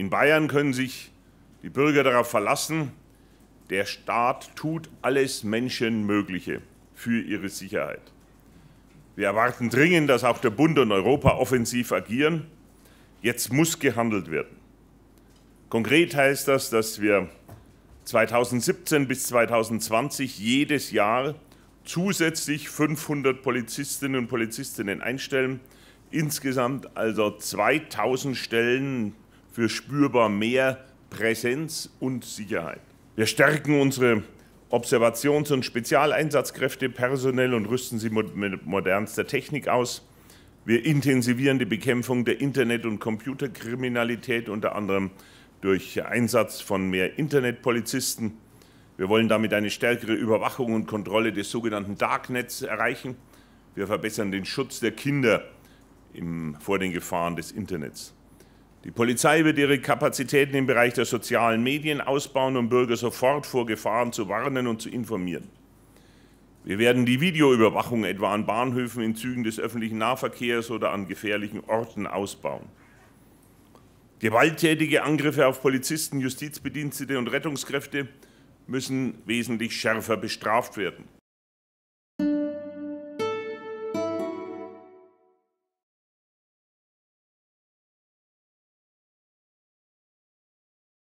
In Bayern können sich die Bürger darauf verlassen, der Staat tut alles Menschenmögliche für ihre Sicherheit. Wir erwarten dringend, dass auch der Bund und Europa offensiv agieren. Jetzt muss gehandelt werden. Konkret heißt das, dass wir 2017 bis 2020 jedes Jahr zusätzlich 500 Polizistinnen und Polizistinnen einstellen. Insgesamt also 2000 Stellen für spürbar mehr Präsenz und Sicherheit. Wir stärken unsere Observations- und Spezialeinsatzkräfte personell und rüsten sie mit modernster Technik aus. Wir intensivieren die Bekämpfung der Internet- und Computerkriminalität unter anderem durch Einsatz von mehr Internetpolizisten. Wir wollen damit eine stärkere Überwachung und Kontrolle des sogenannten Darknets erreichen. Wir verbessern den Schutz der Kinder im, vor den Gefahren des Internets. Die Polizei wird ihre Kapazitäten im Bereich der sozialen Medien ausbauen, um Bürger sofort vor Gefahren zu warnen und zu informieren. Wir werden die Videoüberwachung etwa an Bahnhöfen, in Zügen des öffentlichen Nahverkehrs oder an gefährlichen Orten ausbauen. Gewalttätige Angriffe auf Polizisten, Justizbedienstete und Rettungskräfte müssen wesentlich schärfer bestraft werden.